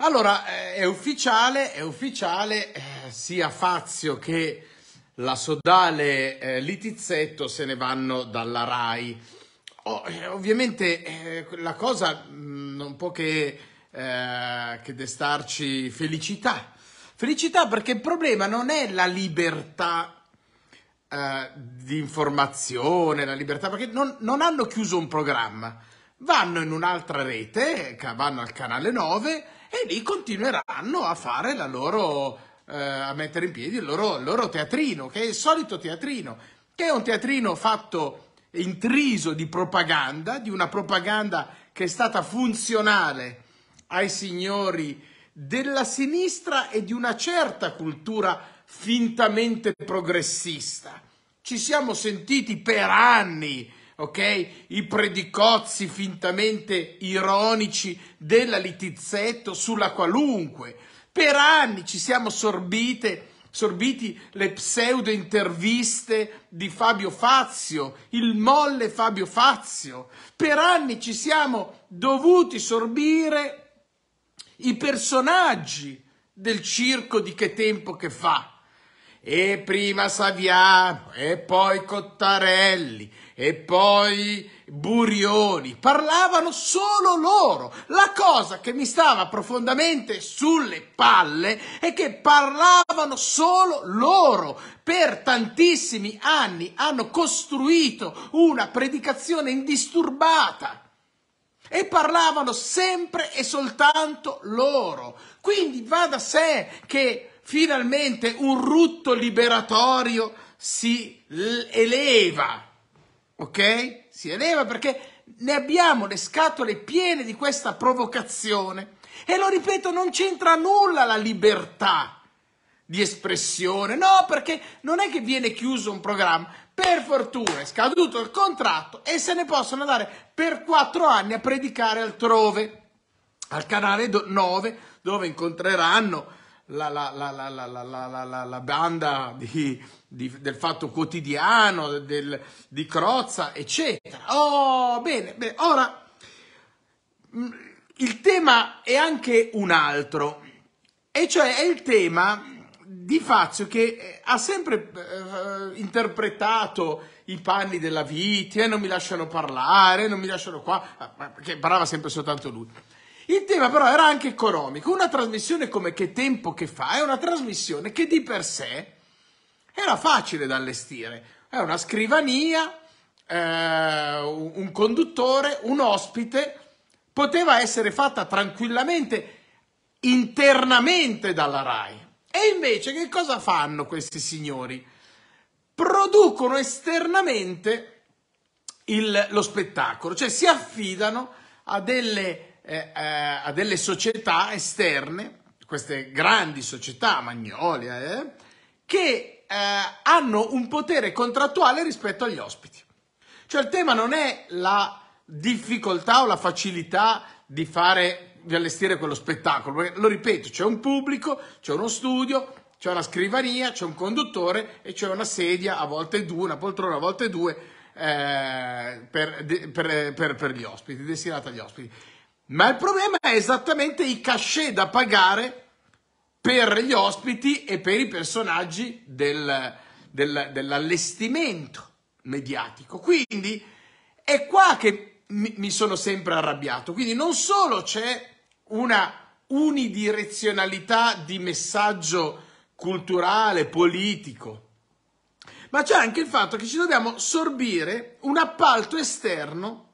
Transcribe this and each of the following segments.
Allora, eh, è ufficiale, è ufficiale eh, sia Fazio che la Sodale eh, Litizzetto se ne vanno dalla RAI. Oh, eh, ovviamente eh, la cosa mh, mm, non può che, eh, che destarci felicità. Felicità perché il problema non è la libertà di informazione, la libertà, perché non, non hanno chiuso un programma vanno in un'altra rete, vanno al canale 9 e lì continueranno a fare la loro, eh, a mettere in piedi il loro, il loro teatrino, che è il solito teatrino, che è un teatrino fatto intriso di propaganda, di una propaganda che è stata funzionale ai signori della sinistra e di una certa cultura fintamente progressista. Ci siamo sentiti per anni ok? I predicozzi fintamente ironici della Litizzetto sulla qualunque. Per anni ci siamo sorbite sorbiti le pseudo interviste di Fabio Fazio, il molle Fabio Fazio. Per anni ci siamo dovuti sorbire i personaggi del circo di che tempo che fa e prima Saviano, e poi Cottarelli, e poi Burioni. Parlavano solo loro. La cosa che mi stava profondamente sulle palle è che parlavano solo loro. Per tantissimi anni hanno costruito una predicazione indisturbata e parlavano sempre e soltanto loro. Quindi va da sé che finalmente un rutto liberatorio si eleva, ok? Si eleva perché ne abbiamo le scatole piene di questa provocazione. E lo ripeto, non c'entra nulla la libertà di espressione, no, perché non è che viene chiuso un programma. Per fortuna è scaduto il contratto e se ne possono andare per quattro anni a predicare altrove, al canale 9, dove incontreranno la, la, la, la banda di, di, del fatto quotidiano, del, di Crozza, eccetera. Oh, bene, bene. ora mm, il tema è anche un altro, e cioè è il tema di Fazio che eh, ha sempre eh, interpretato i panni della vita, eh, non mi lasciano parlare, non mi lasciano qua, eh, che parlava sempre soltanto lui. Il tema però era anche economico. Una trasmissione come Che tempo che fa è una trasmissione che di per sé era facile da allestire. È una scrivania, eh, un conduttore, un ospite, poteva essere fatta tranquillamente internamente dalla RAI. E invece che cosa fanno questi signori? Producono esternamente il, lo spettacolo, cioè si affidano a delle eh, eh, a delle società esterne, queste grandi società, Magnolia, eh, che eh, hanno un potere contrattuale rispetto agli ospiti. Cioè il tema non è la difficoltà o la facilità di fare di allestire quello spettacolo, lo ripeto, c'è un pubblico, c'è uno studio, c'è una scrivania, c'è un conduttore e c'è una sedia, a volte due, una poltrona, a volte due, eh, per, per, per, per, gli ospiti, destinata agli ospiti ma il problema è esattamente i cachet da pagare per gli ospiti e per i personaggi del, del, dell'allestimento mediatico. Quindi è qua che mi, mi sono sempre arrabbiato. Quindi non solo c'è una unidirezionalità di messaggio culturale, politico, ma c'è anche il fatto che ci dobbiamo sorbire un appalto esterno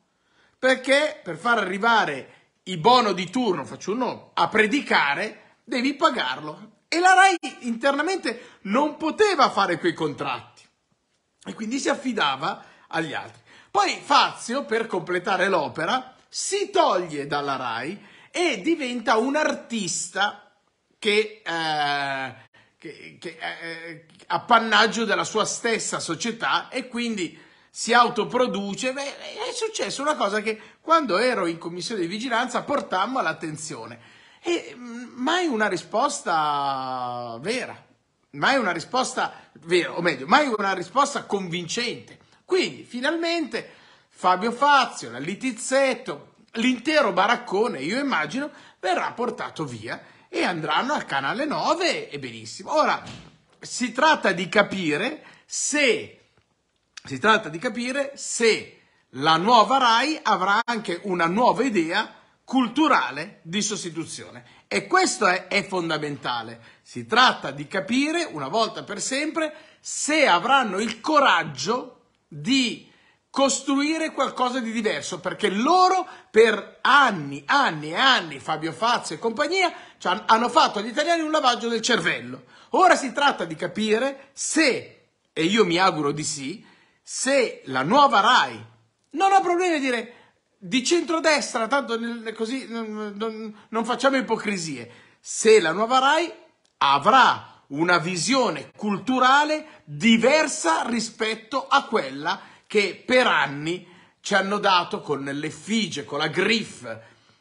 perché per far arrivare i bono di turno, faccio un nome, a predicare, devi pagarlo. E la RAI internamente non poteva fare quei contratti e quindi si affidava agli altri. Poi Fazio, per completare l'opera, si toglie dalla RAI e diventa un artista che, eh, che, che eh, appannaggio della sua stessa società e quindi si autoproduce. Beh, è successo una cosa che quando ero in commissione di vigilanza portammo all'attenzione e mm, mai una risposta vera, mai una risposta vera, o meglio, mai una risposta convincente. Quindi finalmente Fabio Fazio, la Litizzetto, l'intero baraccone, io immagino, verrà portato via e andranno al canale 9 e benissimo. Ora si tratta di capire se si tratta di capire se la nuova RAI avrà anche una nuova idea culturale di sostituzione. E questo è, è, fondamentale. Si tratta di capire una volta per sempre se avranno il coraggio di costruire qualcosa di diverso, perché loro per anni, anni e anni, Fabio Fazio e compagnia, cioè, hanno fatto agli italiani un lavaggio del cervello. Ora si tratta di capire se, e io mi auguro di sì, se la nuova RAI non ho problemi a dire di centrodestra, tanto così non facciamo ipocrisie. Se la nuova RAI avrà una visione culturale diversa rispetto a quella che per anni ci hanno dato con l'effigie, con la griff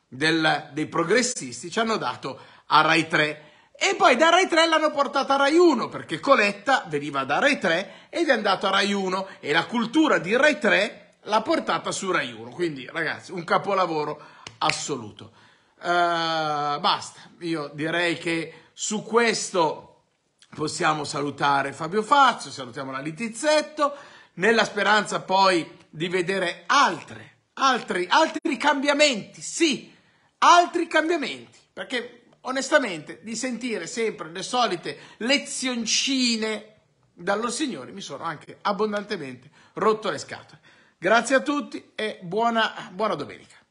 del, dei progressisti, ci hanno dato a Rai 3. E poi da Rai 3 l'hanno portata a Rai 1 perché Coletta veniva da Rai 3 ed è andato a Rai 1 e la cultura di Rai 3 l'ha portata su Rai 1. Quindi, ragazzi, un capolavoro assoluto. Uh, basta, io direi che su questo possiamo salutare Fabio Fazio, salutiamo la Litizzetto, nella speranza poi di vedere altre, altri, altri cambiamenti, sì, altri cambiamenti, perché onestamente di sentire sempre le solite lezioncine dallo Signore mi sono anche abbondantemente rotto le scatole. Grazie a tutti e buona, buona domenica.